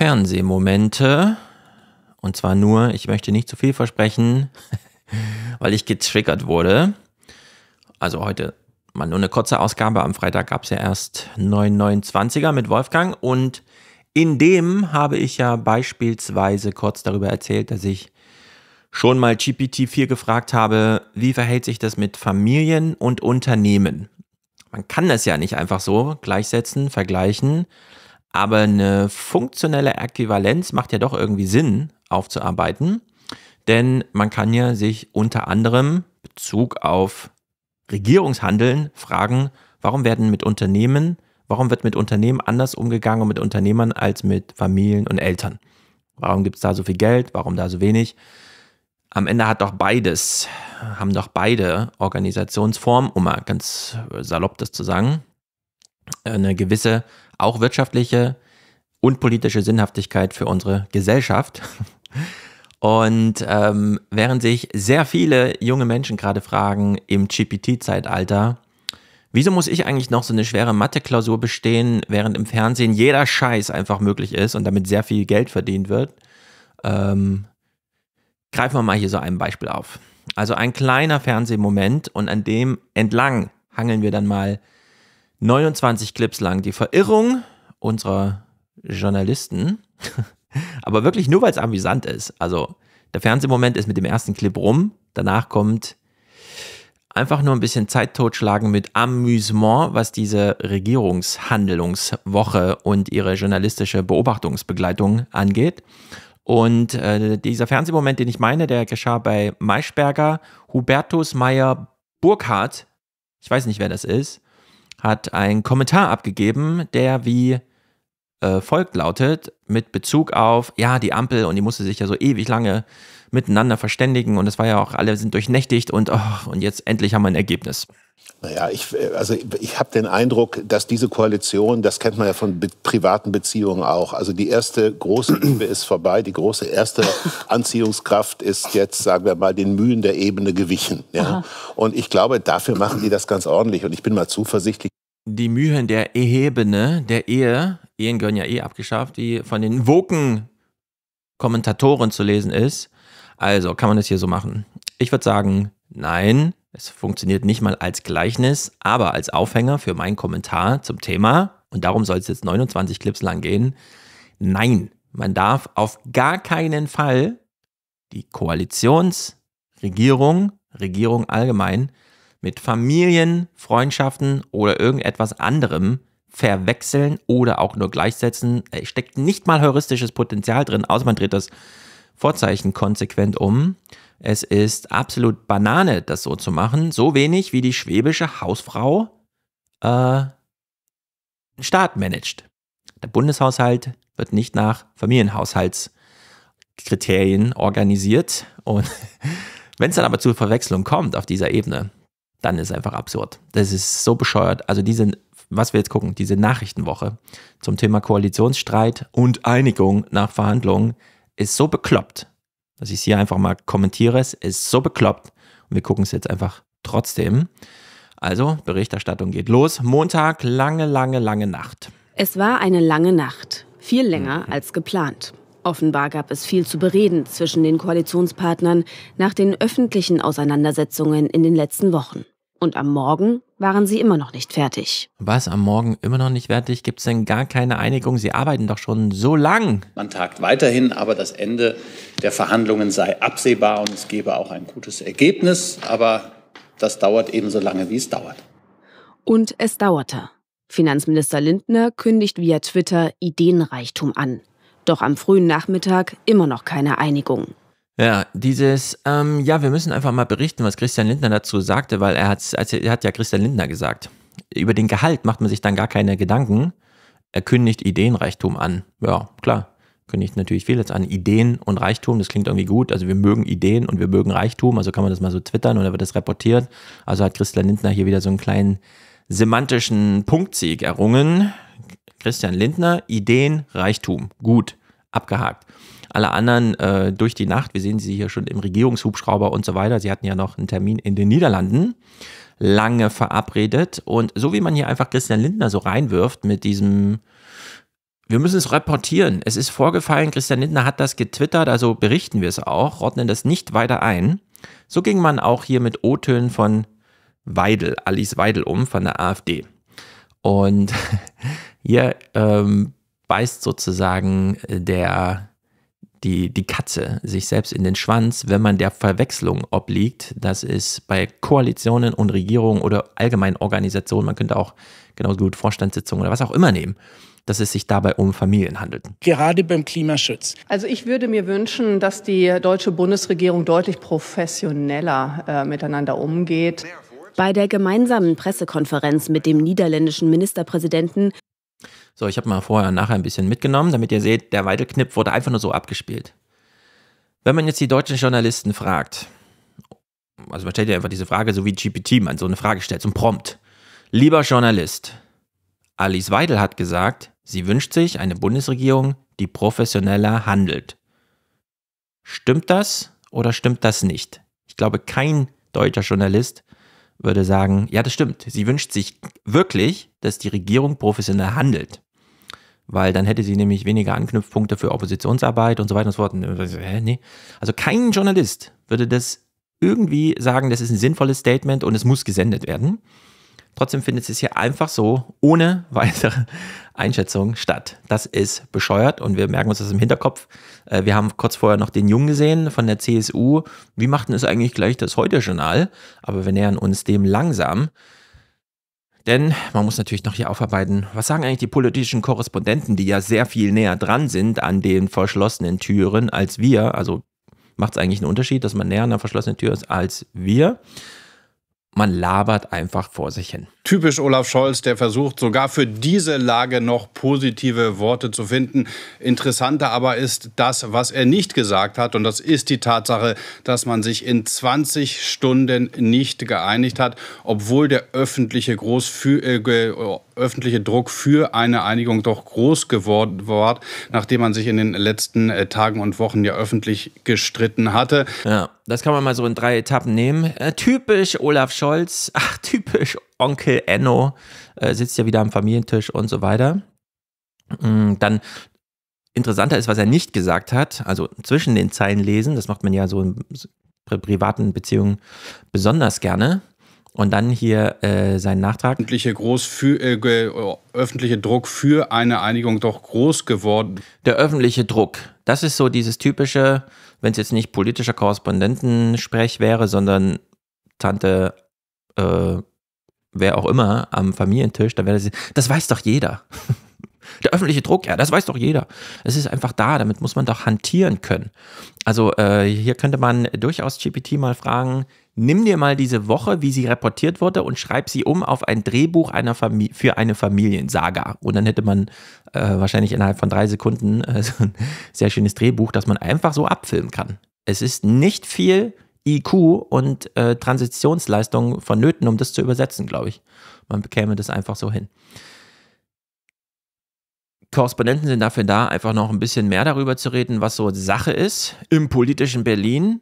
Fernsehmomente. Und zwar nur, ich möchte nicht zu viel versprechen, weil ich getriggert wurde. Also heute mal nur eine kurze Ausgabe. Am Freitag gab es ja erst 929er mit Wolfgang. Und in dem habe ich ja beispielsweise kurz darüber erzählt, dass ich schon mal GPT-4 gefragt habe, wie verhält sich das mit Familien und Unternehmen? Man kann das ja nicht einfach so gleichsetzen, vergleichen, aber eine funktionelle Äquivalenz macht ja doch irgendwie Sinn aufzuarbeiten, denn man kann ja sich unter anderem Bezug auf Regierungshandeln fragen, warum werden mit Unternehmen, warum wird mit Unternehmen anders umgegangen und mit Unternehmern als mit Familien und Eltern? Warum gibt es da so viel Geld, warum da so wenig? Am Ende hat doch beides, haben doch beide Organisationsformen, um mal ganz salopp das zu sagen, eine gewisse auch wirtschaftliche und politische Sinnhaftigkeit für unsere Gesellschaft. Und ähm, während sich sehr viele junge Menschen gerade fragen im GPT-Zeitalter, wieso muss ich eigentlich noch so eine schwere Mathe-Klausur bestehen, während im Fernsehen jeder Scheiß einfach möglich ist und damit sehr viel Geld verdient wird, ähm, greifen wir mal hier so ein Beispiel auf. Also ein kleiner Fernsehmoment und an dem entlang hangeln wir dann mal 29 Clips lang. Die Verirrung unserer Journalisten. Aber wirklich nur, weil es amüsant ist. Also der Fernsehmoment ist mit dem ersten Clip rum. Danach kommt einfach nur ein bisschen Zeit totschlagen mit Amüsement, was diese Regierungshandlungswoche und ihre journalistische Beobachtungsbegleitung angeht. Und äh, dieser Fernsehmoment, den ich meine, der geschah bei Maischberger, Hubertus Meyer Burkhardt. Ich weiß nicht, wer das ist hat einen Kommentar abgegeben, der wie äh, folgt lautet, mit Bezug auf, ja, die Ampel und die musste sich ja so ewig lange miteinander verständigen und es war ja auch, alle sind durchnächtigt und, oh, und jetzt endlich haben wir ein Ergebnis. Naja, ich, äh, also ich habe den Eindruck, dass diese Koalition, das kennt man ja von be privaten Beziehungen auch, also die erste große Liebe ist vorbei, die große erste Anziehungskraft ist jetzt, sagen wir mal, den Mühen der Ebene gewichen. Ja? Und ich glaube, dafür machen die das ganz ordentlich und ich bin mal zuversichtlich. Die Mühen der Ebene, der Ehe, Ehen gehören ja eh abgeschafft, die von den Woken Kommentatoren zu lesen ist. Also kann man das hier so machen? Ich würde sagen, nein. Es funktioniert nicht mal als Gleichnis, aber als Aufhänger für meinen Kommentar zum Thema, und darum soll es jetzt 29 Clips lang gehen. Nein, man darf auf gar keinen Fall die Koalitionsregierung, Regierung allgemein, mit Familien, Freundschaften oder irgendetwas anderem verwechseln oder auch nur gleichsetzen. Es steckt nicht mal heuristisches Potenzial drin, außer man dreht das Vorzeichen konsequent um. Es ist absolut Banane, das so zu machen, so wenig wie die schwäbische Hausfrau äh, einen Staat managt. Der Bundeshaushalt wird nicht nach Familienhaushaltskriterien organisiert. Und wenn es dann aber zu Verwechslung kommt auf dieser Ebene, dann ist es einfach absurd. Das ist so bescheuert. Also diese, was wir jetzt gucken, diese Nachrichtenwoche zum Thema Koalitionsstreit und Einigung nach Verhandlungen ist so bekloppt, dass ich es hier einfach mal kommentiere. Es ist so bekloppt. Und wir gucken es jetzt einfach trotzdem. Also, Berichterstattung geht los. Montag, lange, lange, lange Nacht. Es war eine lange Nacht. Viel länger mhm. als geplant. Offenbar gab es viel zu bereden zwischen den Koalitionspartnern nach den öffentlichen Auseinandersetzungen in den letzten Wochen. Und am Morgen waren sie immer noch nicht fertig. Was am Morgen immer noch nicht fertig? Gibt es denn gar keine Einigung? Sie arbeiten doch schon so lang. Man tagt weiterhin, aber das Ende der Verhandlungen sei absehbar und es gebe auch ein gutes Ergebnis. Aber das dauert eben so lange, wie es dauert. Und es dauerte. Finanzminister Lindner kündigt via Twitter Ideenreichtum an. Doch am frühen Nachmittag immer noch keine Einigung. Ja, dieses, ähm, ja, wir müssen einfach mal berichten, was Christian Lindner dazu sagte, weil er, hat's, er hat ja Christian Lindner gesagt. Über den Gehalt macht man sich dann gar keine Gedanken. Er kündigt Ideenreichtum an. Ja, klar, kündigt natürlich viel jetzt an. Ideen und Reichtum, das klingt irgendwie gut. Also wir mögen Ideen und wir mögen Reichtum, also kann man das mal so twittern oder wird das reportiert. Also hat Christian Lindner hier wieder so einen kleinen semantischen Punktsieg errungen. Christian Lindner, Ideen, Reichtum. Gut, abgehakt. Alle anderen äh, durch die Nacht. Wir sehen sie hier schon im Regierungshubschrauber und so weiter. Sie hatten ja noch einen Termin in den Niederlanden lange verabredet. Und so wie man hier einfach Christian Lindner so reinwirft mit diesem, wir müssen es reportieren. Es ist vorgefallen, Christian Lindner hat das getwittert, also berichten wir es auch, ordnen das nicht weiter ein. So ging man auch hier mit O-Tönen von Weidel, Alice Weidel um von der AfD. Und hier ähm, beißt sozusagen der die, die Katze sich selbst in den Schwanz, wenn man der Verwechslung obliegt, Das ist bei Koalitionen und Regierungen oder allgemeinen Organisationen, man könnte auch genauso gut Vorstandssitzungen oder was auch immer nehmen, dass es sich dabei um Familien handelt. Gerade beim Klimaschutz. Also ich würde mir wünschen, dass die deutsche Bundesregierung deutlich professioneller äh, miteinander umgeht. Bei der gemeinsamen Pressekonferenz mit dem niederländischen Ministerpräsidenten so, ich habe mal vorher und nachher ein bisschen mitgenommen, damit ihr seht, der weidel Weidelknipp wurde einfach nur so abgespielt. Wenn man jetzt die deutschen Journalisten fragt, also man stellt ja einfach diese Frage, so wie GPT man so eine Frage stellt, so ein Prompt. Lieber Journalist, Alice Weidel hat gesagt, sie wünscht sich eine Bundesregierung, die professioneller handelt. Stimmt das oder stimmt das nicht? Ich glaube, kein deutscher Journalist würde sagen, ja, das stimmt. Sie wünscht sich wirklich, dass die Regierung professionell handelt weil dann hätte sie nämlich weniger Anknüpfpunkte für Oppositionsarbeit und so weiter und so fort. Hä, nee. Also kein Journalist würde das irgendwie sagen, das ist ein sinnvolles Statement und es muss gesendet werden. Trotzdem findet es hier einfach so ohne weitere Einschätzung statt. Das ist bescheuert und wir merken uns das im Hinterkopf. Äh, wir haben kurz vorher noch den Jungen gesehen von der CSU. Wie macht denn es eigentlich gleich das Heute-Journal? Aber wir nähern uns dem langsam. Denn man muss natürlich noch hier aufarbeiten, was sagen eigentlich die politischen Korrespondenten, die ja sehr viel näher dran sind an den verschlossenen Türen als wir. Also macht es eigentlich einen Unterschied, dass man näher an der verschlossenen Tür ist als wir. Man labert einfach vor sich hin. Typisch Olaf Scholz, der versucht, sogar für diese Lage noch positive Worte zu finden. Interessanter aber ist das, was er nicht gesagt hat. Und das ist die Tatsache, dass man sich in 20 Stunden nicht geeinigt hat, obwohl der öffentliche, groß für, äh, äh, öffentliche Druck für eine Einigung doch groß geworden war, nachdem man sich in den letzten äh, Tagen und Wochen ja öffentlich gestritten hatte. Ja, das kann man mal so in drei Etappen nehmen. Äh, typisch Olaf Scholz. Ach, typisch Onkel Enno äh, sitzt ja wieder am Familientisch und so weiter. Mm, dann interessanter ist, was er nicht gesagt hat, also zwischen den Zeilen lesen, das macht man ja so in privaten Beziehungen besonders gerne. Und dann hier äh, sein Nachtrag. Öffentliche, groß für, äh, äh, öffentliche Druck für eine Einigung doch groß geworden. Der öffentliche Druck, das ist so dieses typische, wenn es jetzt nicht politischer Korrespondentensprech wäre, sondern Tante äh, wer auch immer am Familientisch, dann wäre das, das weiß doch jeder. Der öffentliche Druck, ja, das weiß doch jeder. Es ist einfach da, damit muss man doch hantieren können. Also äh, hier könnte man durchaus GPT mal fragen, nimm dir mal diese Woche, wie sie reportiert wurde und schreib sie um auf ein Drehbuch einer für eine Familiensaga. Und dann hätte man äh, wahrscheinlich innerhalb von drei Sekunden äh, so ein sehr schönes Drehbuch, das man einfach so abfilmen kann. Es ist nicht viel, IQ und äh, Transitionsleistung vonnöten, um das zu übersetzen, glaube ich. Man bekäme das einfach so hin. Korrespondenten sind dafür da, einfach noch ein bisschen mehr darüber zu reden, was so Sache ist im politischen Berlin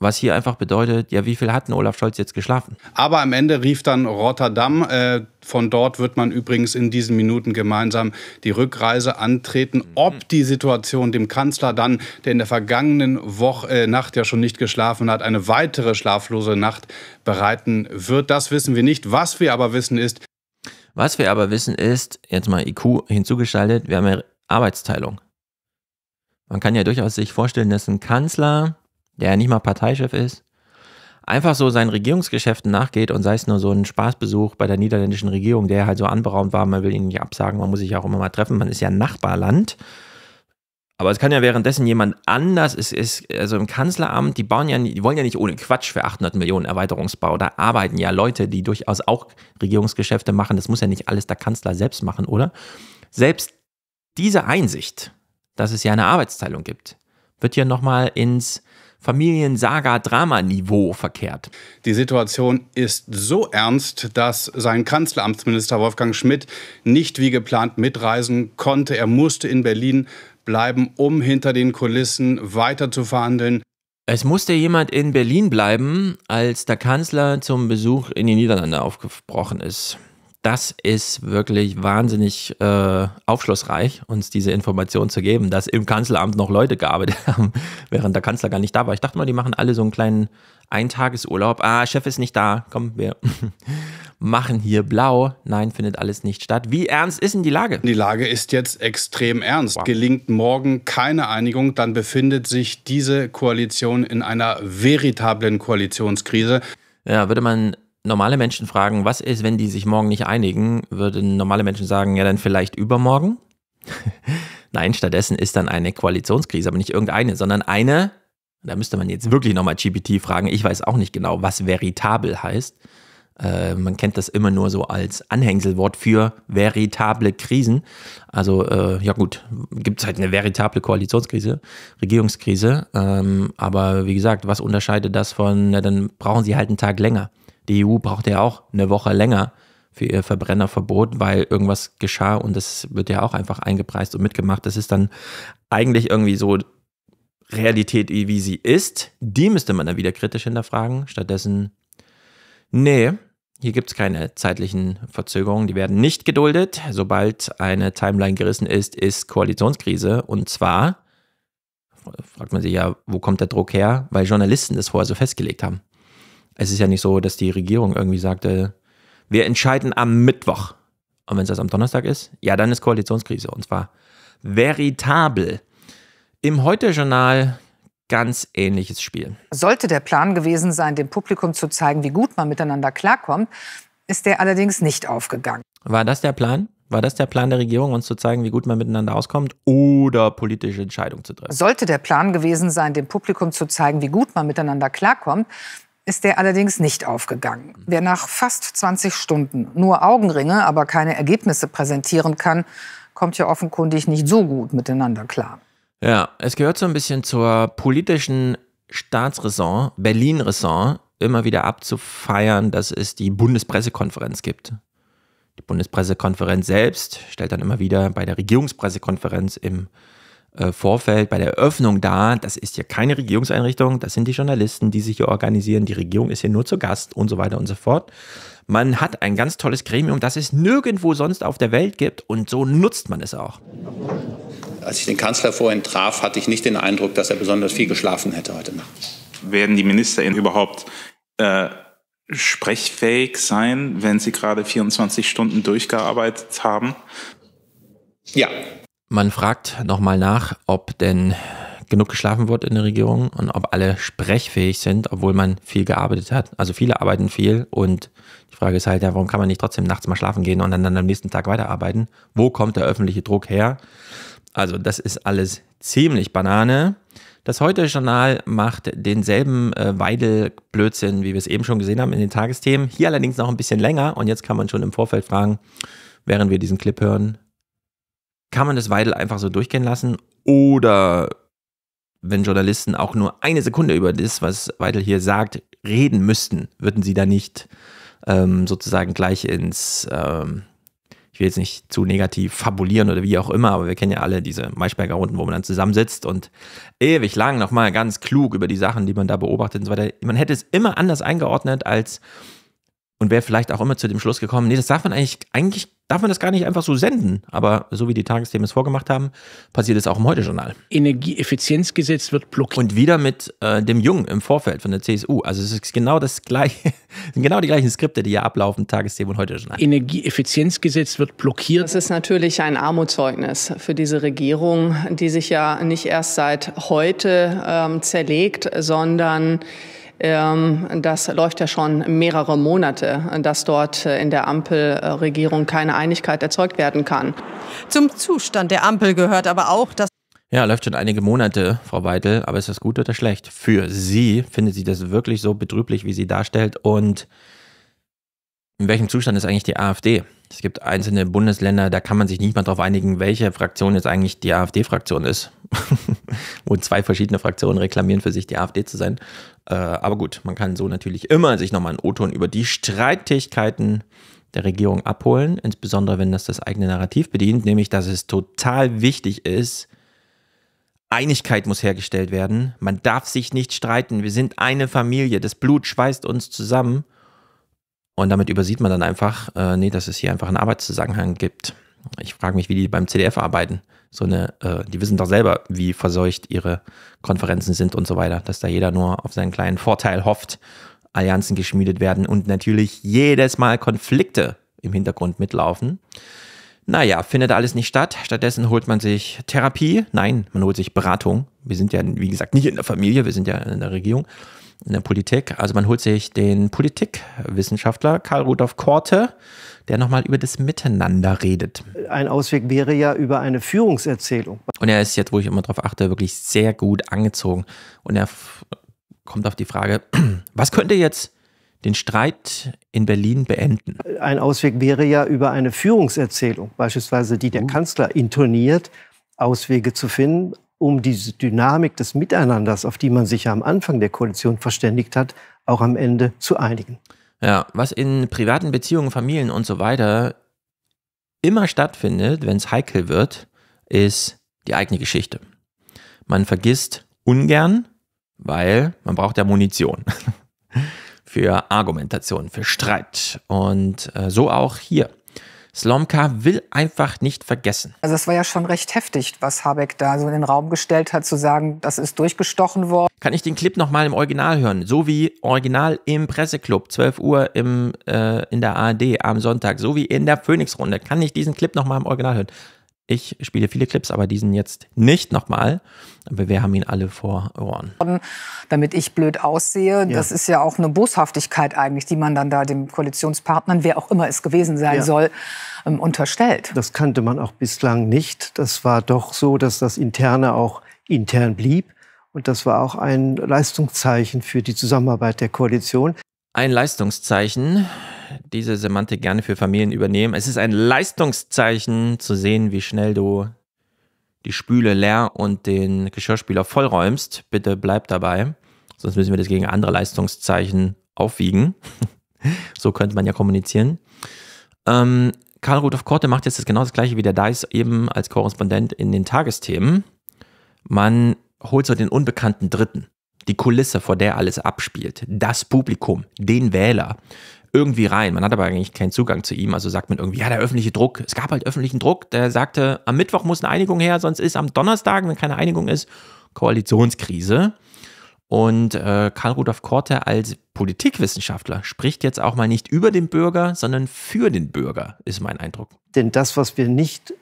was hier einfach bedeutet, ja, wie viel hat denn Olaf Scholz jetzt geschlafen? Aber am Ende rief dann Rotterdam. Äh, von dort wird man übrigens in diesen Minuten gemeinsam die Rückreise antreten. Ob mhm. die Situation dem Kanzler dann, der in der vergangenen Woche, äh, Nacht ja schon nicht geschlafen hat, eine weitere schlaflose Nacht bereiten wird, das wissen wir nicht. Was wir aber wissen ist. Was wir aber wissen ist, jetzt mal IQ hinzugeschaltet, wir haben ja Arbeitsteilung. Man kann ja durchaus sich vorstellen, dass ein Kanzler der ja nicht mal Parteichef ist, einfach so seinen Regierungsgeschäften nachgeht und sei es nur so ein Spaßbesuch bei der niederländischen Regierung, der halt so anberaumt war, man will ihn nicht absagen, man muss sich ja auch immer mal treffen, man ist ja Nachbarland. Aber es kann ja währenddessen jemand anders, es ist, also im Kanzleramt, die bauen ja, die wollen ja nicht ohne Quatsch für 800 Millionen Erweiterungsbau. Da arbeiten ja Leute, die durchaus auch Regierungsgeschäfte machen. Das muss ja nicht alles der Kanzler selbst machen, oder? Selbst diese Einsicht, dass es ja eine Arbeitsteilung gibt, wird hier nochmal ins Familiensaga-Drama-Niveau verkehrt. Die Situation ist so ernst, dass sein Kanzleramtsminister Wolfgang Schmidt nicht wie geplant mitreisen konnte. Er musste in Berlin bleiben, um hinter den Kulissen weiter zu verhandeln. Es musste jemand in Berlin bleiben, als der Kanzler zum Besuch in die Niederlande aufgebrochen ist das ist wirklich wahnsinnig äh, aufschlussreich, uns diese Information zu geben, dass im Kanzleramt noch Leute gearbeitet haben, während der Kanzler gar nicht da war. Ich dachte mal, die machen alle so einen kleinen Eintagesurlaub. Ah, Chef ist nicht da. Komm, wir machen hier blau. Nein, findet alles nicht statt. Wie ernst ist denn die Lage? Die Lage ist jetzt extrem ernst. Wow. Gelingt morgen keine Einigung, dann befindet sich diese Koalition in einer veritablen Koalitionskrise. Ja, würde man normale Menschen fragen, was ist, wenn die sich morgen nicht einigen, würden normale Menschen sagen, ja, dann vielleicht übermorgen. Nein, stattdessen ist dann eine Koalitionskrise, aber nicht irgendeine, sondern eine, da müsste man jetzt wirklich nochmal GPT fragen, ich weiß auch nicht genau, was veritabel heißt. Äh, man kennt das immer nur so als Anhängselwort für veritable Krisen. Also, äh, ja gut, gibt es halt eine veritable Koalitionskrise, Regierungskrise. Ähm, aber wie gesagt, was unterscheidet das von, na, dann brauchen sie halt einen Tag länger. Die EU braucht ja auch eine Woche länger für ihr Verbrennerverbot, weil irgendwas geschah und das wird ja auch einfach eingepreist und mitgemacht. Das ist dann eigentlich irgendwie so Realität, wie sie ist. Die müsste man dann wieder kritisch hinterfragen. Stattdessen, nee, hier gibt es keine zeitlichen Verzögerungen, die werden nicht geduldet. Sobald eine Timeline gerissen ist, ist Koalitionskrise. Und zwar, fragt man sich ja, wo kommt der Druck her? Weil Journalisten das vorher so festgelegt haben es ist ja nicht so, dass die Regierung irgendwie sagte, äh, wir entscheiden am Mittwoch. Und wenn es das am Donnerstag ist, ja, dann ist Koalitionskrise. Und zwar veritabel. Im Heute-Journal ganz ähnliches Spiel. Sollte der Plan gewesen sein, dem Publikum zu zeigen, wie gut man miteinander klarkommt, ist der allerdings nicht aufgegangen. War das der Plan? War das der Plan der Regierung, uns zu zeigen, wie gut man miteinander auskommt oder politische Entscheidungen zu treffen? Sollte der Plan gewesen sein, dem Publikum zu zeigen, wie gut man miteinander klarkommt, ist der allerdings nicht aufgegangen. Wer nach fast 20 Stunden nur Augenringe, aber keine Ergebnisse präsentieren kann, kommt ja offenkundig nicht so gut miteinander klar. Ja, es gehört so ein bisschen zur politischen Staatsraison, berlin raison immer wieder abzufeiern, dass es die Bundespressekonferenz gibt. Die Bundespressekonferenz selbst stellt dann immer wieder bei der Regierungspressekonferenz im äh, Vorfeld, bei der Eröffnung da. Das ist hier keine Regierungseinrichtung, das sind die Journalisten, die sich hier organisieren. Die Regierung ist hier nur zu Gast und so weiter und so fort. Man hat ein ganz tolles Gremium, das es nirgendwo sonst auf der Welt gibt und so nutzt man es auch. Als ich den Kanzler vorhin traf, hatte ich nicht den Eindruck, dass er besonders viel geschlafen hätte heute Nacht. Werden die MinisterInnen überhaupt äh, sprechfähig sein, wenn sie gerade 24 Stunden durchgearbeitet haben? Ja, man fragt nochmal nach, ob denn genug geschlafen wird in der Regierung und ob alle sprechfähig sind, obwohl man viel gearbeitet hat. Also viele arbeiten viel und die Frage ist halt, ja, warum kann man nicht trotzdem nachts mal schlafen gehen und dann, dann am nächsten Tag weiterarbeiten? Wo kommt der öffentliche Druck her? Also das ist alles ziemlich Banane. Das Heute-Journal macht denselben äh, Weidel-Blödsinn, wie wir es eben schon gesehen haben in den Tagesthemen. Hier allerdings noch ein bisschen länger und jetzt kann man schon im Vorfeld fragen, während wir diesen Clip hören, kann man das Weidel einfach so durchgehen lassen oder wenn Journalisten auch nur eine Sekunde über das, was Weidel hier sagt, reden müssten, würden sie da nicht ähm, sozusagen gleich ins, ähm, ich will jetzt nicht zu negativ fabulieren oder wie auch immer, aber wir kennen ja alle diese Maischberger Runden, wo man dann zusammensitzt und ewig lang nochmal ganz klug über die Sachen, die man da beobachtet und so weiter. Man hätte es immer anders eingeordnet als und wäre vielleicht auch immer zu dem Schluss gekommen, nee, das darf man eigentlich, eigentlich darf man das gar nicht einfach so senden. Aber so wie die Tagesthemen es vorgemacht haben, passiert es auch im Heute-Journal. Energieeffizienzgesetz wird blockiert. Und wieder mit äh, dem Jungen im Vorfeld von der CSU. Also es ist genau das gleiche, sind genau die gleichen Skripte, die hier ablaufen, Tagesthemen und Heute-Journal. Energieeffizienzgesetz wird blockiert. Das ist natürlich ein Armutszeugnis für diese Regierung, die sich ja nicht erst seit heute ähm, zerlegt, sondern ähm, das läuft ja schon mehrere Monate, dass dort äh, in der Ampelregierung keine Einigkeit erzeugt werden kann. Zum Zustand der Ampel gehört aber auch, dass ja, läuft schon einige Monate, Frau Beitel, aber ist das gut oder schlecht? Für Sie findet sie das wirklich so betrüblich, wie sie darstellt und in welchem Zustand ist eigentlich die AfD? Es gibt einzelne Bundesländer, da kann man sich nicht mal darauf einigen, welche Fraktion jetzt eigentlich die AfD-Fraktion ist. Wo zwei verschiedene Fraktionen reklamieren, für sich die AfD zu sein. Äh, aber gut, man kann so natürlich immer sich nochmal einen O-Ton über die Streitigkeiten der Regierung abholen, insbesondere wenn das das eigene Narrativ bedient, nämlich dass es total wichtig ist, Einigkeit muss hergestellt werden, man darf sich nicht streiten, wir sind eine Familie, das Blut schweißt uns zusammen. Und damit übersieht man dann einfach, äh, nee, dass es hier einfach einen Arbeitszusammenhang gibt. Ich frage mich, wie die beim CDF arbeiten. So eine, äh, die wissen doch selber, wie verseucht ihre Konferenzen sind und so weiter, dass da jeder nur auf seinen kleinen Vorteil hofft, Allianzen geschmiedet werden und natürlich jedes Mal Konflikte im Hintergrund mitlaufen. Naja, findet alles nicht statt. Stattdessen holt man sich Therapie. Nein, man holt sich Beratung. Wir sind ja, wie gesagt, nicht in der Familie, wir sind ja in der Regierung in der Politik. Also man holt sich den Politikwissenschaftler Karl Rudolf Korte, der nochmal über das Miteinander redet. Ein Ausweg wäre ja über eine Führungserzählung. Und er ist jetzt, wo ich immer darauf achte, wirklich sehr gut angezogen. Und er kommt auf die Frage, was könnte jetzt den Streit in Berlin beenden. Ein Ausweg wäre ja über eine Führungserzählung, beispielsweise die der Kanzler intoniert, Auswege zu finden, um diese Dynamik des Miteinanders, auf die man sich ja am Anfang der Koalition verständigt hat, auch am Ende zu einigen. Ja, was in privaten Beziehungen, Familien und so weiter immer stattfindet, wenn es heikel wird, ist die eigene Geschichte. Man vergisst ungern, weil man braucht ja Munition für Argumentation, für Streit. Und äh, so auch hier. Slomka will einfach nicht vergessen. Also es war ja schon recht heftig, was Habeck da so in den Raum gestellt hat, zu sagen, das ist durchgestochen worden. Kann ich den Clip nochmal im Original hören? So wie original im Presseclub, 12 Uhr im, äh, in der ARD am Sonntag, so wie in der Phoenix-Runde. Kann ich diesen Clip nochmal im Original hören? Ich spiele viele Clips, aber diesen jetzt nicht nochmal. Aber wir haben ihn alle vor Ohren. Damit ich blöd aussehe, ja. das ist ja auch eine Boshaftigkeit eigentlich, die man dann da dem Koalitionspartnern, wer auch immer es gewesen sein ja. soll, ähm, unterstellt. Das kannte man auch bislang nicht. Das war doch so, dass das Interne auch intern blieb. Und das war auch ein Leistungszeichen für die Zusammenarbeit der Koalition ein Leistungszeichen. Diese Semantik gerne für Familien übernehmen. Es ist ein Leistungszeichen zu sehen, wie schnell du die Spüle leer und den Geschirrspüler vollräumst. Bitte bleib dabei. Sonst müssen wir das gegen andere Leistungszeichen aufwiegen. so könnte man ja kommunizieren. Ähm, Karl Rudolf Korte macht jetzt genau das gleiche wie der Dice eben als Korrespondent in den Tagesthemen. Man holt so den unbekannten Dritten die Kulisse, vor der alles abspielt, das Publikum, den Wähler irgendwie rein. Man hat aber eigentlich keinen Zugang zu ihm, also sagt man irgendwie, ja, der öffentliche Druck. Es gab halt öffentlichen Druck, der sagte, am Mittwoch muss eine Einigung her, sonst ist am Donnerstag, wenn keine Einigung ist, Koalitionskrise. Und äh, Karl Rudolf Korte als Politikwissenschaftler spricht jetzt auch mal nicht über den Bürger, sondern für den Bürger, ist mein Eindruck. Denn das, was wir nicht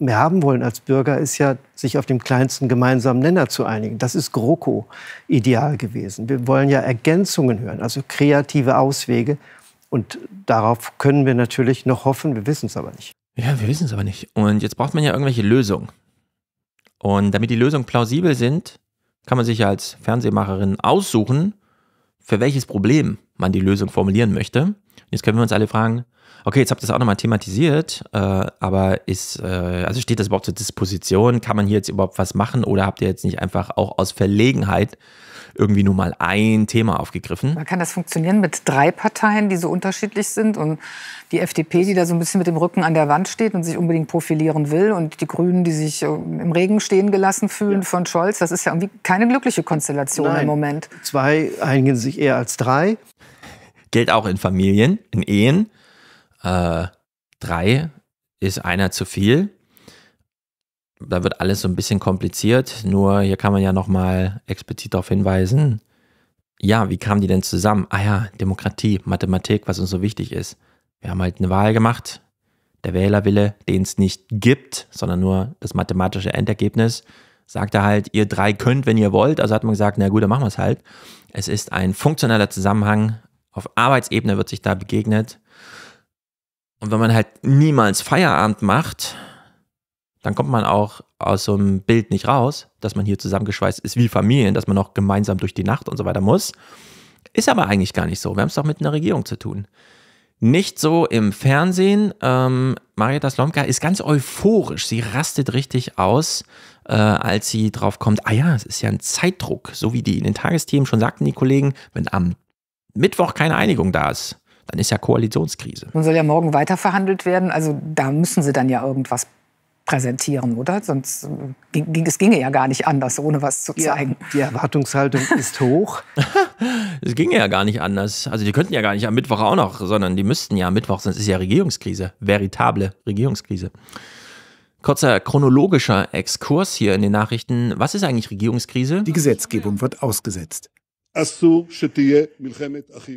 mehr haben wollen als Bürger, ist ja, sich auf dem kleinsten gemeinsamen Nenner zu einigen. Das ist GroKo-Ideal gewesen. Wir wollen ja Ergänzungen hören, also kreative Auswege. Und darauf können wir natürlich noch hoffen, wir wissen es aber nicht. Ja, wir wissen es aber nicht. Und jetzt braucht man ja irgendwelche Lösungen. Und damit die Lösungen plausibel sind, kann man sich als Fernsehmacherin aussuchen, für welches Problem man die Lösung formulieren möchte. Jetzt können wir uns alle fragen, okay, jetzt habt ihr das auch nochmal thematisiert, äh, aber ist, äh, also steht das überhaupt zur Disposition? Kann man hier jetzt überhaupt was machen oder habt ihr jetzt nicht einfach auch aus Verlegenheit irgendwie nur mal ein Thema aufgegriffen? Man kann das funktionieren mit drei Parteien, die so unterschiedlich sind und die FDP, die da so ein bisschen mit dem Rücken an der Wand steht und sich unbedingt profilieren will und die Grünen, die sich äh, im Regen stehen gelassen fühlen ja. von Scholz. Das ist ja irgendwie keine glückliche Konstellation Nein. im Moment. Zwei einigen sich eher als drei. Gilt auch in Familien, in Ehen äh, drei ist einer zu viel. Da wird alles so ein bisschen kompliziert. Nur hier kann man ja nochmal explizit darauf hinweisen. Ja, wie kamen die denn zusammen? Ah ja, Demokratie, Mathematik, was uns so wichtig ist. Wir haben halt eine Wahl gemacht. Der Wählerwille, den es nicht gibt, sondern nur das mathematische Endergebnis, sagte halt, ihr drei könnt, wenn ihr wollt. Also hat man gesagt, na gut, dann machen wir es halt. Es ist ein funktioneller Zusammenhang. Auf Arbeitsebene wird sich da begegnet und wenn man halt niemals Feierabend macht, dann kommt man auch aus so einem Bild nicht raus, dass man hier zusammengeschweißt ist wie Familien, dass man noch gemeinsam durch die Nacht und so weiter muss. Ist aber eigentlich gar nicht so. Wir haben es doch mit einer Regierung zu tun. Nicht so im Fernsehen. Ähm, Marietta Slomka ist ganz euphorisch. Sie rastet richtig aus, äh, als sie drauf kommt. Ah ja, es ist ja ein Zeitdruck, so wie die in den Tagesthemen schon sagten die Kollegen, wenn am Mittwoch keine Einigung da ist, dann ist ja Koalitionskrise. Nun soll ja morgen weiter verhandelt werden. Also da müssen Sie dann ja irgendwas präsentieren, oder? Sonst ging, äh, ging, es ginge ja gar nicht anders, ohne was zu zeigen. Ja, die Erwartungshaltung ist hoch. es ginge ja gar nicht anders. Also die könnten ja gar nicht am Mittwoch auch noch, sondern die müssten ja am Mittwoch, sonst ist ja Regierungskrise, veritable Regierungskrise. Kurzer chronologischer Exkurs hier in den Nachrichten. Was ist eigentlich Regierungskrise? Die Gesetzgebung wird ausgesetzt.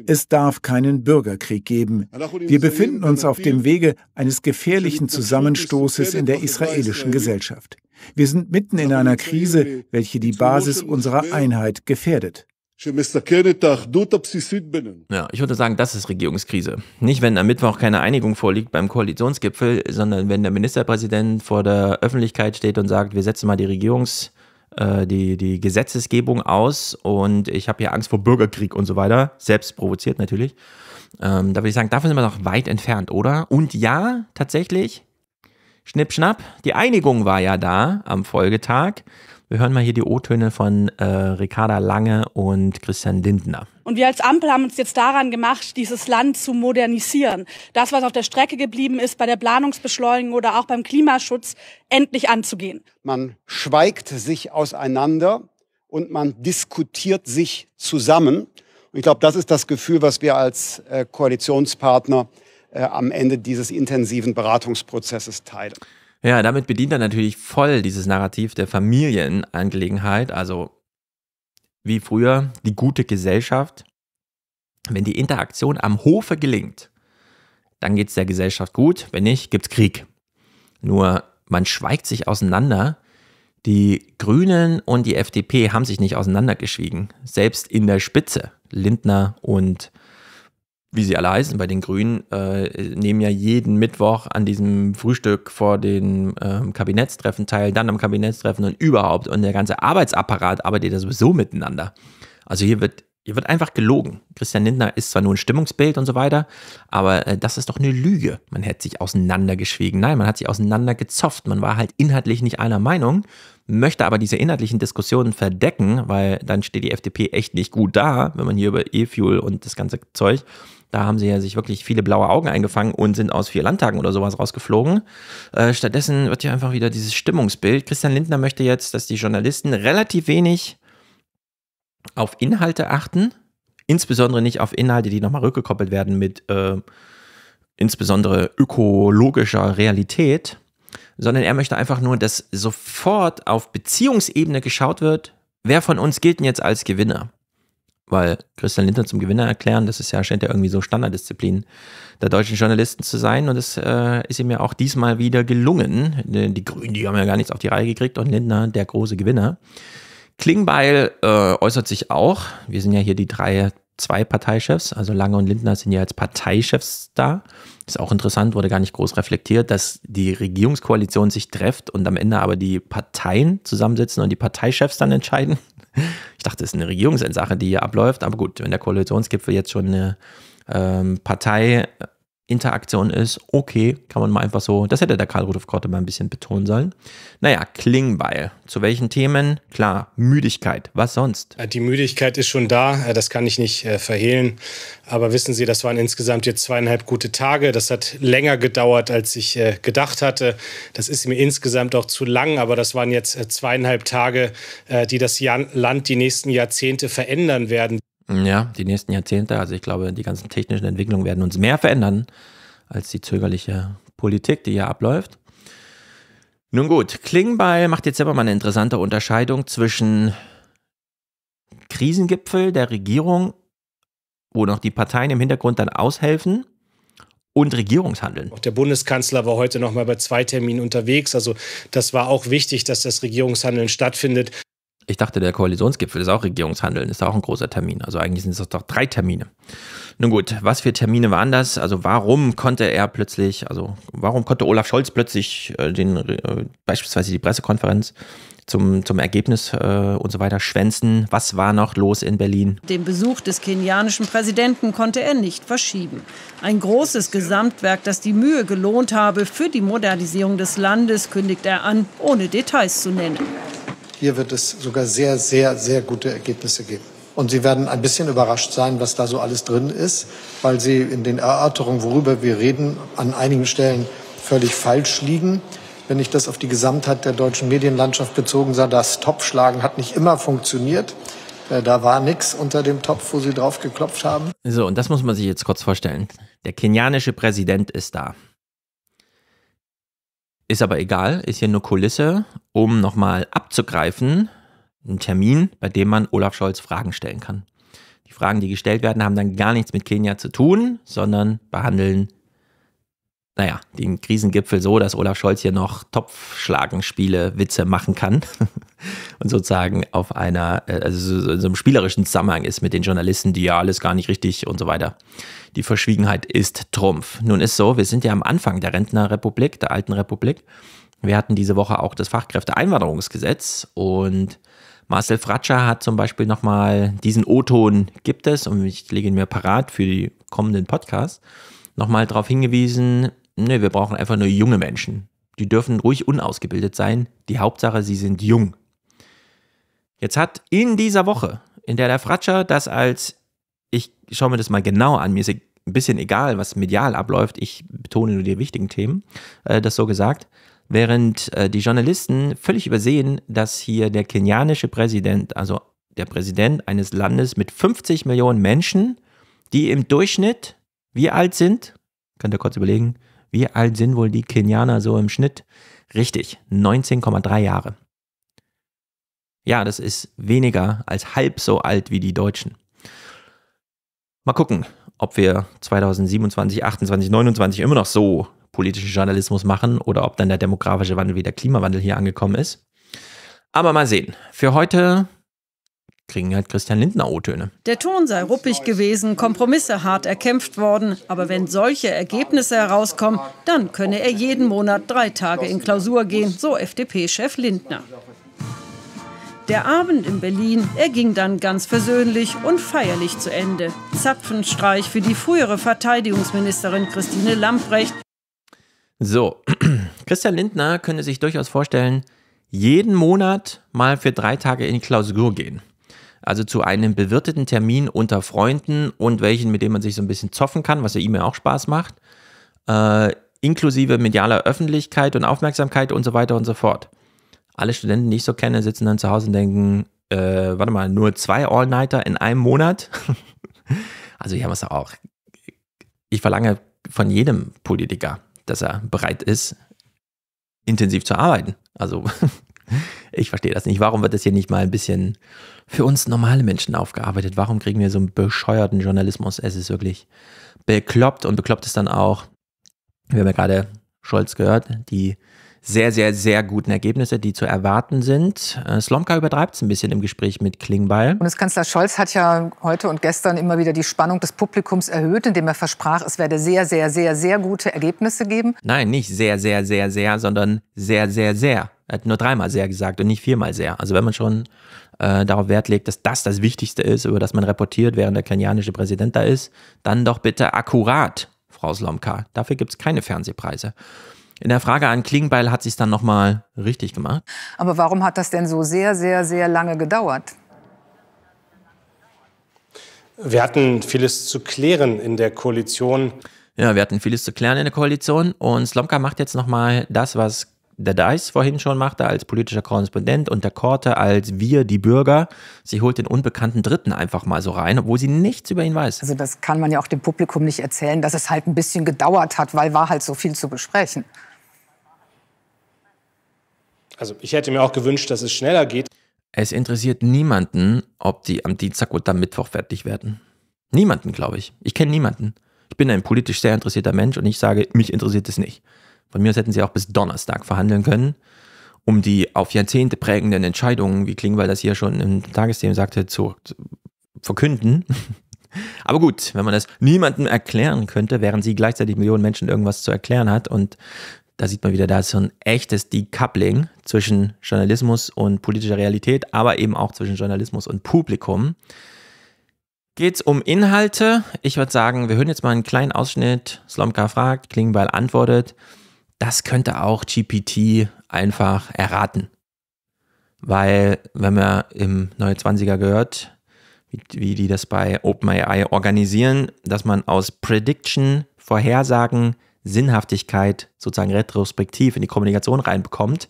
Es darf keinen Bürgerkrieg geben. Wir befinden uns auf dem Wege eines gefährlichen Zusammenstoßes in der israelischen Gesellschaft. Wir sind mitten in einer Krise, welche die Basis unserer Einheit gefährdet. Ja, ich würde sagen, das ist Regierungskrise. Nicht, wenn am Mittwoch keine Einigung vorliegt beim Koalitionsgipfel, sondern wenn der Ministerpräsident vor der Öffentlichkeit steht und sagt, wir setzen mal die Regierungs- äh, die, die Gesetzesgebung aus und ich habe hier Angst vor Bürgerkrieg und so weiter, selbst provoziert natürlich. Ähm, da würde ich sagen, davon sind wir noch weit entfernt, oder? Und ja, tatsächlich, schnipp, schnapp, die Einigung war ja da am Folgetag. Wir hören mal hier die O-Töne von äh, Ricarda Lange und Christian Lindner. Und wir als Ampel haben uns jetzt daran gemacht, dieses Land zu modernisieren. Das, was auf der Strecke geblieben ist, bei der Planungsbeschleunigung oder auch beim Klimaschutz, endlich anzugehen. Man schweigt sich auseinander und man diskutiert sich zusammen. Und ich glaube, das ist das Gefühl, was wir als äh, Koalitionspartner äh, am Ende dieses intensiven Beratungsprozesses teilen. Ja, damit bedient er natürlich voll dieses Narrativ der Familienangelegenheit, also wie früher die gute Gesellschaft. Wenn die Interaktion am Hofe gelingt, dann geht es der Gesellschaft gut, wenn nicht, gibt es Krieg. Nur man schweigt sich auseinander. Die Grünen und die FDP haben sich nicht auseinandergeschwiegen, selbst in der Spitze, Lindner und wie sie alle heißen, bei den Grünen, äh, nehmen ja jeden Mittwoch an diesem Frühstück vor den ähm, Kabinettstreffen teil, dann am Kabinettstreffen und überhaupt. Und der ganze Arbeitsapparat arbeitet ja sowieso miteinander. Also hier wird, hier wird einfach gelogen. Christian Lindner ist zwar nur ein Stimmungsbild und so weiter, aber äh, das ist doch eine Lüge. Man hätte sich auseinandergeschwiegen. Nein, man hat sich auseinandergezopft. Man war halt inhaltlich nicht einer Meinung, möchte aber diese inhaltlichen Diskussionen verdecken, weil dann steht die FDP echt nicht gut da, wenn man hier über E-Fuel und das ganze Zeug da haben sie ja sich wirklich viele blaue Augen eingefangen und sind aus vier Landtagen oder sowas rausgeflogen. Äh, stattdessen wird hier einfach wieder dieses Stimmungsbild. Christian Lindner möchte jetzt, dass die Journalisten relativ wenig auf Inhalte achten. Insbesondere nicht auf Inhalte, die nochmal rückgekoppelt werden mit äh, insbesondere ökologischer Realität, sondern er möchte einfach nur, dass sofort auf Beziehungsebene geschaut wird, wer von uns gilt denn jetzt als Gewinner? weil Christian Lindner zum Gewinner erklären, das ist ja, scheint ja irgendwie so Standarddisziplin der deutschen Journalisten zu sein. Und es äh, ist ihm ja auch diesmal wieder gelungen. Äh, die Grünen, die haben ja gar nichts auf die Reihe gekriegt und Lindner, der große Gewinner. Klingbeil äh, äußert sich auch. Wir sind ja hier die drei, zwei Parteichefs. Also Lange und Lindner sind ja als Parteichefs da. Ist auch interessant, wurde gar nicht groß reflektiert, dass die Regierungskoalition sich trefft und am Ende aber die Parteien zusammensitzen und die Parteichefs dann entscheiden. Ich dachte, es ist eine Regierungsentsache, die hier abläuft. Aber gut, wenn der Koalitionsgipfel jetzt schon eine ähm, Partei Interaktion ist, okay, kann man mal einfach so, das hätte der Karl Rudolf Korte mal ein bisschen betonen sollen. Naja, Klingbeil. Zu welchen Themen? Klar, Müdigkeit. Was sonst? Die Müdigkeit ist schon da, äh, das kann ich nicht äh, verhehlen. Aber wissen Sie, das waren insgesamt jetzt zweieinhalb gute Tage. Das hat länger gedauert, als ich äh, gedacht hatte. Das ist mir insgesamt auch zu lang, aber das waren jetzt zweieinhalb Tage, die das Land die nächsten Jahrzehnte verändern werden ja, die nächsten Jahrzehnte. Also ich glaube, die ganzen technischen Entwicklungen werden uns mehr verändern als die zögerliche Politik, die hier abläuft. Nun gut, Klingbeil macht jetzt selber mal eine interessante Unterscheidung zwischen Krisengipfel der Regierung, wo noch die Parteien im Hintergrund dann aushelfen, und Regierungshandeln. Auch der Bundeskanzler war heute noch mal bei zwei Terminen unterwegs. Also das war auch wichtig, dass das Regierungshandeln stattfindet. Ich dachte, der Koalitionsgipfel ist auch Regierungshandeln, ist auch ein großer Termin. Also eigentlich sind es doch drei Termine. Nun gut, was für Termine waren das? Also warum konnte er plötzlich, also warum konnte Olaf Scholz plötzlich äh, den, äh, beispielsweise die Pressekonferenz zum, zum Ergebnis äh, und so weiter schwänzen? Was war noch los in Berlin? Den Besuch des kenianischen Präsidenten konnte er nicht verschieben. Ein großes Gesamtwerk, das die Mühe gelohnt habe für die Modernisierung des Landes, kündigt er an, ohne Details zu nennen. Hier wird es sogar sehr, sehr, sehr gute Ergebnisse geben. Und Sie werden ein bisschen überrascht sein, was da so alles drin ist, weil Sie in den Erörterungen, worüber wir reden, an einigen Stellen völlig falsch liegen. Wenn ich das auf die Gesamtheit der deutschen Medienlandschaft bezogen sah, das Topfschlagen hat nicht immer funktioniert. Äh, da war nichts unter dem Topf, wo sie drauf geklopft haben. So, und das muss man sich jetzt kurz vorstellen. Der kenianische Präsident ist da. Ist aber egal, ist hier nur Kulisse, um nochmal abzugreifen, einen Termin, bei dem man Olaf Scholz Fragen stellen kann. Die Fragen, die gestellt werden, haben dann gar nichts mit Kenia zu tun, sondern behandeln naja, den Krisengipfel so, dass Olaf Scholz hier noch Topfschlagenspiele, Witze machen kann und sozusagen auf einer, äh, also so einem spielerischen Zusammenhang ist mit den Journalisten, die ja alles gar nicht richtig und so weiter. Die Verschwiegenheit ist Trumpf. Nun ist so, wir sind ja am Anfang der Rentnerrepublik, der alten Republik. Wir hatten diese Woche auch das Fachkräfteeinwanderungsgesetz und Marcel Fratscher hat zum Beispiel nochmal diesen O-Ton gibt es und ich lege ihn mir parat für die kommenden Podcasts nochmal darauf hingewiesen, nee, wir brauchen einfach nur junge Menschen. Die dürfen ruhig unausgebildet sein. Die Hauptsache, sie sind jung. Jetzt hat in dieser Woche, in der der Fratscher das als, ich schaue mir das mal genau an, mir ist ein bisschen egal, was medial abläuft, ich betone nur die wichtigen Themen, äh, das so gesagt, während äh, die Journalisten völlig übersehen, dass hier der kenianische Präsident, also der Präsident eines Landes mit 50 Millionen Menschen, die im Durchschnitt wie alt sind? Könnt ihr kurz überlegen. Wie alt sind wohl die Kenianer so im Schnitt? Richtig, 19,3 Jahre. Ja, das ist weniger als halb so alt wie die Deutschen. Mal gucken, ob wir 2027, 28, 29 immer noch so politischen Journalismus machen oder ob dann der demografische Wandel wie der Klimawandel hier angekommen ist. Aber mal sehen. Für heute kriegen halt Christian Lindner O-Töne. Der Ton sei ruppig gewesen, Kompromisse hart erkämpft worden. Aber wenn solche Ergebnisse herauskommen, dann könne er jeden Monat drei Tage in Klausur gehen, so FDP-Chef Lindner. Der Abend in Berlin, er ging dann ganz versöhnlich und feierlich zu Ende. Zapfenstreich für die frühere Verteidigungsministerin Christine Lamprecht. So, Christian Lindner könne sich durchaus vorstellen, jeden Monat mal für drei Tage in Klausur gehen also zu einem bewirteten Termin unter Freunden und welchen, mit denen man sich so ein bisschen zoffen kann, was ja ihm ja auch Spaß macht, äh, inklusive medialer Öffentlichkeit und Aufmerksamkeit und so weiter und so fort. Alle Studenten, die ich so kenne, sitzen dann zu Hause und denken, äh, warte mal, nur zwei All-Nighter in einem Monat? also hier haben wir es auch. Ich verlange von jedem Politiker, dass er bereit ist, intensiv zu arbeiten. Also ich verstehe das nicht. Warum wird das hier nicht mal ein bisschen für uns normale Menschen aufgearbeitet. Warum kriegen wir so einen bescheuerten Journalismus? Es ist wirklich bekloppt und bekloppt ist dann auch, wir haben ja gerade Scholz gehört, die sehr, sehr, sehr guten Ergebnisse, die zu erwarten sind. Äh, Slomka übertreibt es ein bisschen im Gespräch mit Klingbeil. Bundeskanzler Scholz hat ja heute und gestern immer wieder die Spannung des Publikums erhöht, indem er versprach, es werde sehr, sehr, sehr, sehr gute Ergebnisse geben. Nein, nicht sehr, sehr, sehr, sehr, sondern sehr, sehr, sehr. Er hat nur dreimal sehr gesagt und nicht viermal sehr. Also wenn man schon äh, darauf Wert legt, dass das das Wichtigste ist, über das man reportiert, während der kenianische Präsident da ist, dann doch bitte akkurat, Frau Slomka. Dafür gibt es keine Fernsehpreise. In der Frage an Klingbeil hat sie es dann nochmal richtig gemacht. Aber warum hat das denn so sehr, sehr, sehr lange gedauert? Wir hatten vieles zu klären in der Koalition. Ja, wir hatten vieles zu klären in der Koalition. Und Slomka macht jetzt nochmal das, was der Dice vorhin schon machte als politischer Korrespondent und der Korte als wir, die Bürger. Sie holt den unbekannten Dritten einfach mal so rein, obwohl sie nichts über ihn weiß. Also das kann man ja auch dem Publikum nicht erzählen, dass es halt ein bisschen gedauert hat, weil war halt so viel zu besprechen. Also ich hätte mir auch gewünscht, dass es schneller geht. Es interessiert niemanden, ob die am Dienstag oder am Mittwoch fertig werden. Niemanden, glaube ich. Ich kenne niemanden. Ich bin ein politisch sehr interessierter Mensch und ich sage, mich interessiert es nicht. Von mir aus hätten sie auch bis Donnerstag verhandeln können, um die auf Jahrzehnte prägenden Entscheidungen, wie Klingbeil das hier schon im Tagesthemen sagte, zu verkünden. Aber gut, wenn man das niemandem erklären könnte, während sie gleichzeitig Millionen Menschen irgendwas zu erklären hat und da sieht man wieder, da ist so ein echtes Decoupling zwischen Journalismus und politischer Realität, aber eben auch zwischen Journalismus und Publikum. Geht es um Inhalte? Ich würde sagen, wir hören jetzt mal einen kleinen Ausschnitt. Slomka fragt, Klingbeil antwortet das könnte auch GPT einfach erraten. Weil, wenn man im Neue 20er gehört, wie, wie die das bei OpenAI organisieren, dass man aus Prediction, Vorhersagen, Sinnhaftigkeit sozusagen retrospektiv in die Kommunikation reinbekommt.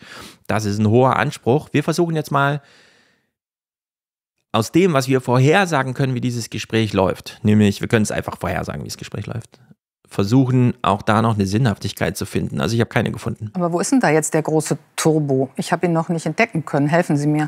Das ist ein hoher Anspruch. Wir versuchen jetzt mal aus dem, was wir vorhersagen können, wie dieses Gespräch läuft. Nämlich, wir können es einfach vorhersagen, wie das Gespräch läuft versuchen, auch da noch eine Sinnhaftigkeit zu finden. Also ich habe keine gefunden. Aber wo ist denn da jetzt der große Turbo? Ich habe ihn noch nicht entdecken können. Helfen Sie mir.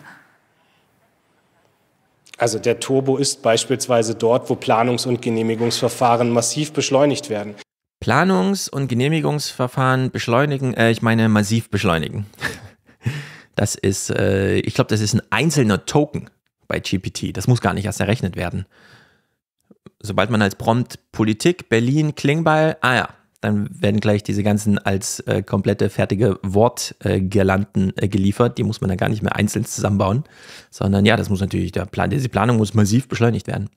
Also der Turbo ist beispielsweise dort, wo Planungs- und Genehmigungsverfahren massiv beschleunigt werden. Planungs- und Genehmigungsverfahren beschleunigen, äh, ich meine massiv beschleunigen. Das ist, äh, ich glaube, das ist ein einzelner Token bei GPT. Das muss gar nicht erst errechnet werden sobald man als prompt Politik, Berlin, Klingbeil, ah ja, dann werden gleich diese ganzen als äh, komplette fertige Wortgirlanden äh, äh, geliefert. Die muss man dann gar nicht mehr einzeln zusammenbauen, sondern ja, das muss natürlich, der Plan, diese Planung muss massiv beschleunigt werden.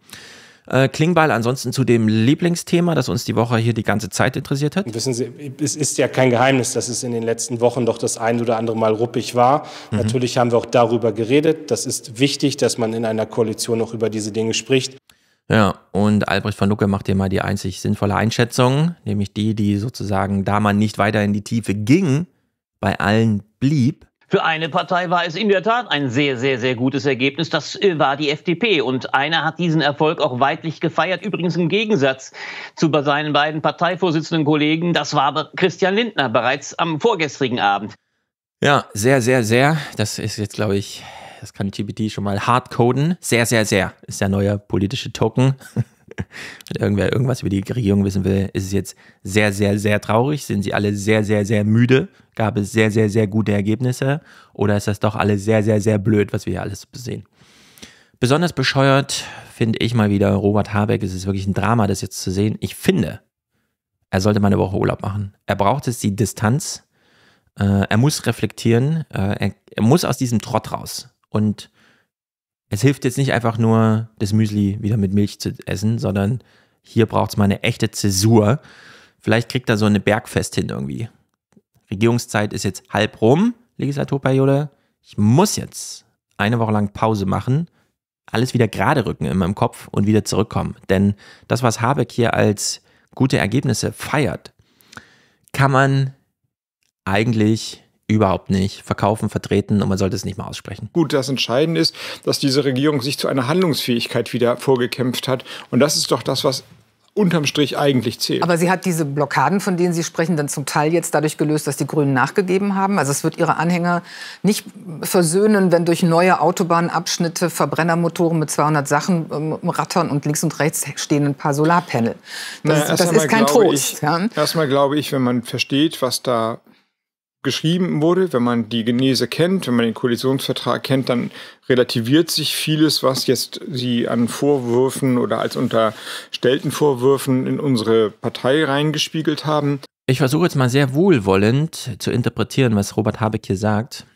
Äh, Klingbeil ansonsten zu dem Lieblingsthema, das uns die Woche hier die ganze Zeit interessiert hat? Wissen Sie, es ist ja kein Geheimnis, dass es in den letzten Wochen doch das ein oder andere Mal ruppig war. Mhm. Natürlich haben wir auch darüber geredet. Das ist wichtig, dass man in einer Koalition auch über diese Dinge spricht. Ja, und Albrecht von Lucke macht hier mal die einzig sinnvolle Einschätzung, nämlich die, die sozusagen, da man nicht weiter in die Tiefe ging, bei allen blieb. Für eine Partei war es in der Tat ein sehr, sehr, sehr gutes Ergebnis. Das äh, war die FDP. Und einer hat diesen Erfolg auch weitlich gefeiert. Übrigens im Gegensatz zu seinen beiden Parteivorsitzenden Kollegen. Das war Christian Lindner bereits am vorgestrigen Abend. Ja, sehr, sehr, sehr. Das ist jetzt, glaube ich, das kann GPT schon mal hardcoden. Sehr, sehr, sehr ist der neue politische Token. Wenn irgendwer irgendwas über die Regierung wissen will, ist es jetzt sehr, sehr, sehr traurig. Sind sie alle sehr, sehr, sehr müde? Gab es sehr, sehr, sehr gute Ergebnisse? Oder ist das doch alles sehr, sehr, sehr blöd, was wir hier alles sehen? Besonders bescheuert finde ich mal wieder Robert Habeck. Es ist wirklich ein Drama, das jetzt zu sehen. Ich finde, er sollte mal eine Woche Urlaub machen. Er braucht jetzt die Distanz. Äh, er muss reflektieren. Äh, er, muss aus diesem Trott raus. Und es hilft jetzt nicht einfach nur, das Müsli wieder mit Milch zu essen, sondern hier braucht es mal eine echte Zäsur. Vielleicht kriegt er so eine Bergfest hin irgendwie. Regierungszeit ist jetzt halb rum, Legislaturperiode. Ich muss jetzt eine Woche lang Pause machen, alles wieder gerade rücken in meinem Kopf und wieder zurückkommen. Denn das, was Habeck hier als gute Ergebnisse feiert, kann man eigentlich überhaupt nicht verkaufen, vertreten und man sollte es nicht mal aussprechen. Gut, das Entscheidende ist, dass diese Regierung sich zu einer Handlungsfähigkeit wieder vorgekämpft hat. Und das ist doch das, was unterm Strich eigentlich zählt. Aber sie hat diese Blockaden, von denen Sie sprechen, dann zum Teil jetzt dadurch gelöst, dass die Grünen nachgegeben haben. Also es wird ihre Anhänger nicht versöhnen, wenn durch neue Autobahnabschnitte Verbrennermotoren mit 200 Sachen ähm, rattern und links und rechts stehen ein paar Solarpanel. Das, naja, das ist kein Trost. ja. Erstmal glaube ich, wenn man versteht, was da geschrieben wurde, wenn man die Genese kennt, wenn man den Koalitionsvertrag kennt, dann relativiert sich vieles, was jetzt Sie an Vorwürfen oder als unterstellten Vorwürfen in unsere Partei reingespiegelt haben. Ich versuche jetzt mal sehr wohlwollend zu interpretieren, was Robert Habeck hier sagt,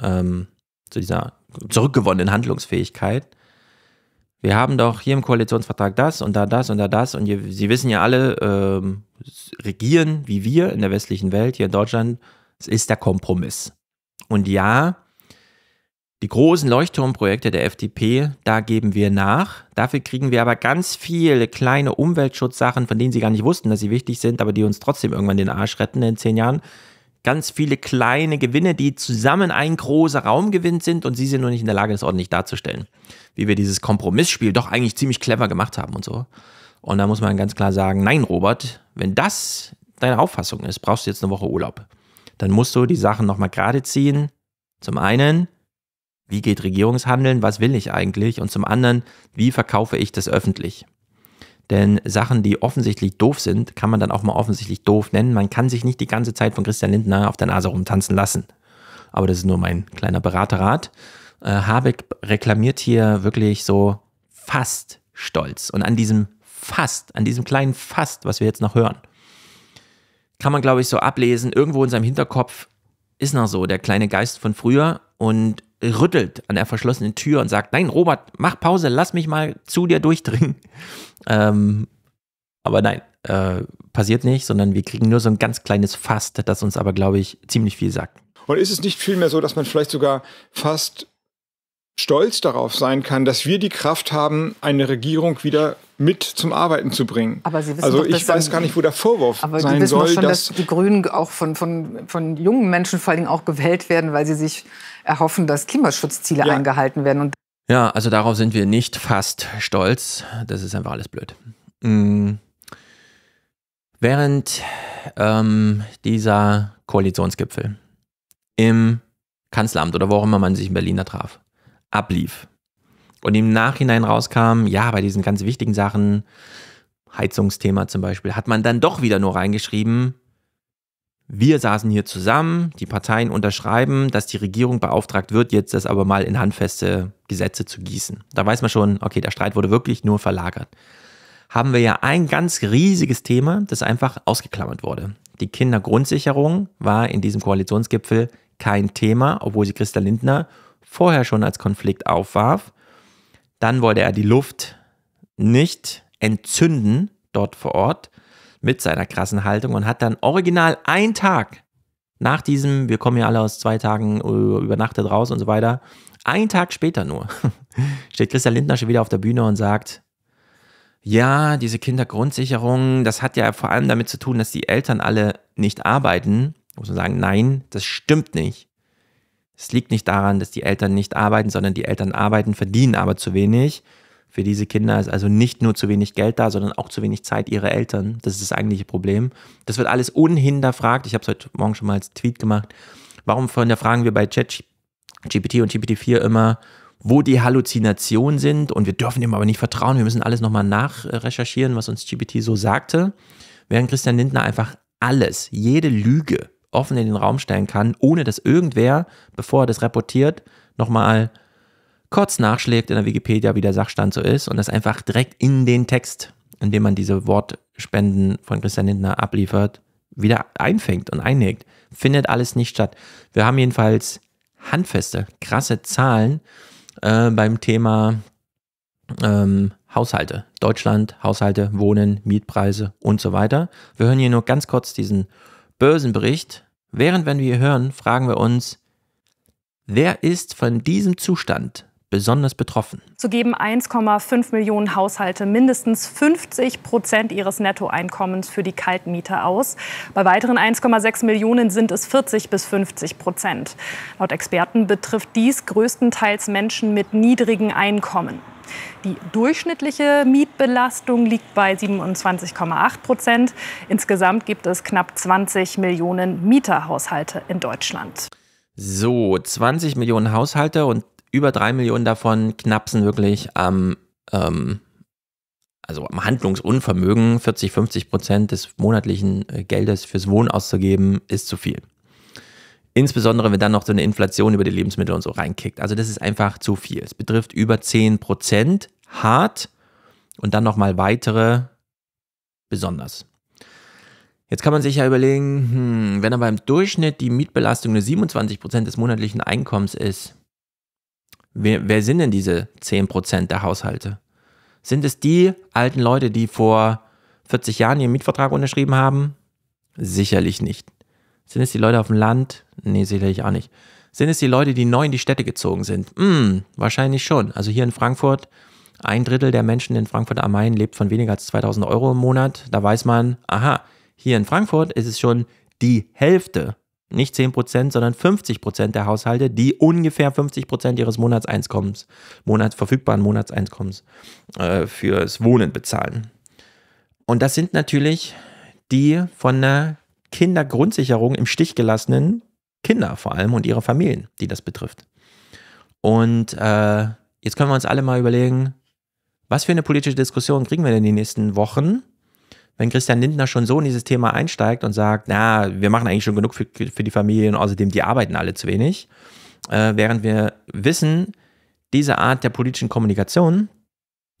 ähm, zu dieser zurückgewonnenen Handlungsfähigkeit wir haben doch hier im Koalitionsvertrag das und da das und da das und hier, Sie wissen ja alle, ähm, regieren wie wir in der westlichen Welt, hier in Deutschland, es ist der Kompromiss. Und ja, die großen Leuchtturmprojekte der FDP, da geben wir nach. Dafür kriegen wir aber ganz viele kleine Umweltschutzsachen, von denen sie gar nicht wussten, dass sie wichtig sind, aber die uns trotzdem irgendwann den Arsch retten in zehn Jahren ganz viele kleine Gewinne, die zusammen ein großer Raumgewinn sind und sie sind nur nicht in der Lage, das ordentlich darzustellen. Wie wir dieses Kompromissspiel doch eigentlich ziemlich clever gemacht haben und so. Und da muss man ganz klar sagen, nein, Robert, wenn das deine Auffassung ist, brauchst du jetzt eine Woche Urlaub. Dann musst du die Sachen nochmal gerade ziehen. Zum einen, wie geht Regierungshandeln, was will ich eigentlich? Und zum anderen, wie verkaufe ich das öffentlich? Denn Sachen, die offensichtlich doof sind, kann man dann auch mal offensichtlich doof nennen. Man kann sich nicht die ganze Zeit von Christian Lindner auf der Nase rumtanzen lassen. Aber das ist nur mein kleiner Beraterrat. Äh, Habeck reklamiert hier wirklich so fast stolz. Und an diesem fast, an diesem kleinen fast, was wir jetzt noch hören, kann man, glaube ich, so ablesen, irgendwo in seinem Hinterkopf ist noch so der kleine Geist von früher und rüttelt an der verschlossenen Tür und sagt, nein, Robert, mach Pause, lass mich mal zu dir durchdringen. Ähm, aber nein, äh, passiert nicht, sondern wir kriegen nur so ein ganz kleines Fast, das uns aber, glaube ich, ziemlich viel sagt. Und ist es nicht vielmehr so, dass man vielleicht sogar fast stolz darauf sein kann, dass wir die Kraft haben, eine Regierung wieder mit zum Arbeiten zu bringen. Aber Sie wissen also doch, ich weiß gar nicht, wo der Vorwurf aber sein Sie wissen soll, doch schon, dass, dass die Grünen auch von, von, von jungen Menschen vor allen Dingen auch gewählt werden, weil sie sich erhoffen, dass Klimaschutzziele ja. eingehalten werden. Und ja, also darauf sind wir nicht fast stolz. Das ist einfach alles blöd. Mhm. Während ähm, dieser Koalitionsgipfel im Kanzleramt oder wo auch immer man sich in Berlin da traf, ablief. Und im Nachhinein rauskam, ja, bei diesen ganz wichtigen Sachen, Heizungsthema zum Beispiel, hat man dann doch wieder nur reingeschrieben, wir saßen hier zusammen, die Parteien unterschreiben, dass die Regierung beauftragt wird, jetzt das aber mal in handfeste Gesetze zu gießen. Da weiß man schon, okay, der Streit wurde wirklich nur verlagert. Haben wir ja ein ganz riesiges Thema, das einfach ausgeklammert wurde. Die Kindergrundsicherung war in diesem Koalitionsgipfel kein Thema, obwohl sie Christa Lindner vorher schon als Konflikt aufwarf. Dann wollte er die Luft nicht entzünden dort vor Ort mit seiner krassen Haltung und hat dann original einen Tag nach diesem, wir kommen ja alle aus zwei Tagen äh, übernachtet raus und so weiter, einen Tag später nur, steht Christian Lindner schon wieder auf der Bühne und sagt, ja, diese Kindergrundsicherung, das hat ja vor allem damit zu tun, dass die Eltern alle nicht arbeiten. Muss man sagen, nein, das stimmt nicht. Es liegt nicht daran, dass die Eltern nicht arbeiten, sondern die Eltern arbeiten, verdienen aber zu wenig. Für diese Kinder ist also nicht nur zu wenig Geld da, sondern auch zu wenig Zeit ihrer Eltern. Das ist das eigentliche Problem. Das wird alles unhinterfragt. Ich habe es heute Morgen schon mal als Tweet gemacht. Warum hinterfragen wir bei ChatGPT und GPT-4 immer, wo die Halluzinationen sind? Und wir dürfen dem aber nicht vertrauen. Wir müssen alles nochmal nachrecherchieren, was uns GPT so sagte. Während Christian Lindner einfach alles, jede Lüge offen in den Raum stellen kann, ohne dass irgendwer, bevor er das reportiert, nochmal kurz nachschlägt in der Wikipedia, wie der Sachstand so ist und das einfach direkt in den Text, in dem man diese Wortspenden von Christian Lindner abliefert, wieder einfängt und einlegt. Findet alles nicht statt. Wir haben jedenfalls handfeste, krasse Zahlen äh, beim Thema ähm, Haushalte. Deutschland, Haushalte, Wohnen, Mietpreise und so weiter. Wir hören hier nur ganz kurz diesen Börsenbericht, während wenn wir hören, fragen wir uns, wer ist von diesem Zustand besonders betroffen. So geben 1,5 Millionen Haushalte mindestens 50 Prozent ihres Nettoeinkommens für die Kaltmiete aus. Bei weiteren 1,6 Millionen sind es 40 bis 50 Prozent. Laut Experten betrifft dies größtenteils Menschen mit niedrigen Einkommen. Die durchschnittliche Mietbelastung liegt bei 27,8 Prozent. Insgesamt gibt es knapp 20 Millionen Mieterhaushalte in Deutschland. So, 20 Millionen Haushalte und über drei Millionen davon knapsen wirklich am, ähm, also am Handlungsunvermögen. 40, 50 Prozent des monatlichen äh, Geldes fürs Wohnen auszugeben, ist zu viel. Insbesondere, wenn dann noch so eine Inflation über die Lebensmittel und so reinkickt. Also das ist einfach zu viel. Es betrifft über 10 Prozent hart und dann nochmal weitere besonders. Jetzt kann man sich ja überlegen, hm, wenn aber im Durchschnitt die Mietbelastung nur 27% Prozent des monatlichen Einkommens ist, Wer, wer sind denn diese 10% der Haushalte? Sind es die alten Leute, die vor 40 Jahren ihren Mietvertrag unterschrieben haben? Sicherlich nicht. Sind es die Leute auf dem Land? Nee, sicherlich auch nicht. Sind es die Leute, die neu in die Städte gezogen sind? Hm, wahrscheinlich schon. Also hier in Frankfurt, ein Drittel der Menschen in Frankfurt am Main lebt von weniger als 2000 Euro im Monat. Da weiß man, aha, hier in Frankfurt ist es schon die Hälfte nicht 10 sondern 50 der Haushalte, die ungefähr 50 ihres Monatseinkommens, Monats, verfügbaren Monatseinkommens äh, fürs Wohnen bezahlen. Und das sind natürlich die von der Kindergrundsicherung im Stich gelassenen Kinder vor allem und ihre Familien, die das betrifft. Und äh, jetzt können wir uns alle mal überlegen, was für eine politische Diskussion kriegen wir denn in den nächsten Wochen, wenn Christian Lindner schon so in dieses Thema einsteigt und sagt, na, wir machen eigentlich schon genug für, für die Familien, außerdem die arbeiten alle zu wenig, äh, während wir wissen, diese Art der politischen Kommunikation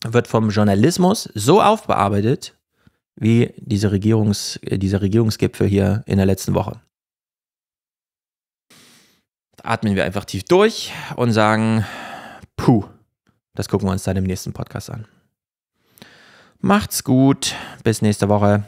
wird vom Journalismus so aufbearbeitet, wie diese Regierungs, dieser Regierungsgipfel hier in der letzten Woche. Atmen wir einfach tief durch und sagen, puh, das gucken wir uns dann im nächsten Podcast an. Macht's gut, bis nächste Woche.